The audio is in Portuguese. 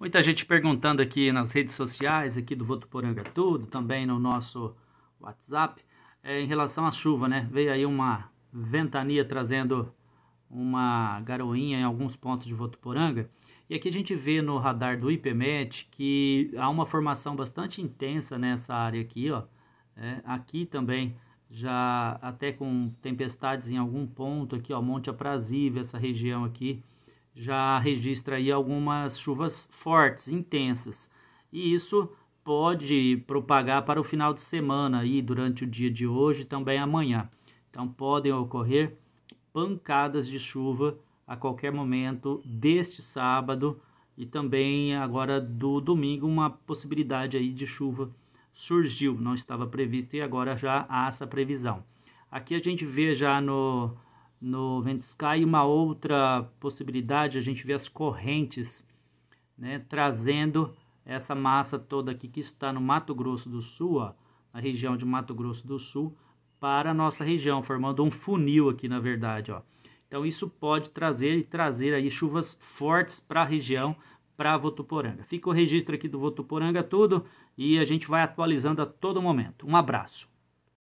Muita gente perguntando aqui nas redes sociais, aqui do Votuporanga Tudo, também no nosso WhatsApp, é, em relação à chuva, né? Veio aí uma ventania trazendo uma garoinha em alguns pontos de Votuporanga. E aqui a gente vê no radar do IPMET que há uma formação bastante intensa nessa área aqui, ó. É, aqui também, já até com tempestades em algum ponto aqui, ó, Monte Aprazível, essa região aqui já registra aí algumas chuvas fortes, intensas. E isso pode propagar para o final de semana e durante o dia de hoje e também amanhã. Então podem ocorrer pancadas de chuva a qualquer momento deste sábado e também agora do domingo uma possibilidade aí de chuva surgiu, não estava previsto e agora já há essa previsão. Aqui a gente vê já no no Ventiscai. E uma outra possibilidade, a gente vê as correntes né, trazendo essa massa toda aqui que está no Mato Grosso do Sul, ó, na região de Mato Grosso do Sul, para a nossa região, formando um funil aqui na verdade. Ó. Então isso pode trazer e trazer aí chuvas fortes para a região, para Votuporanga. Fica o registro aqui do Votuporanga tudo e a gente vai atualizando a todo momento. Um abraço.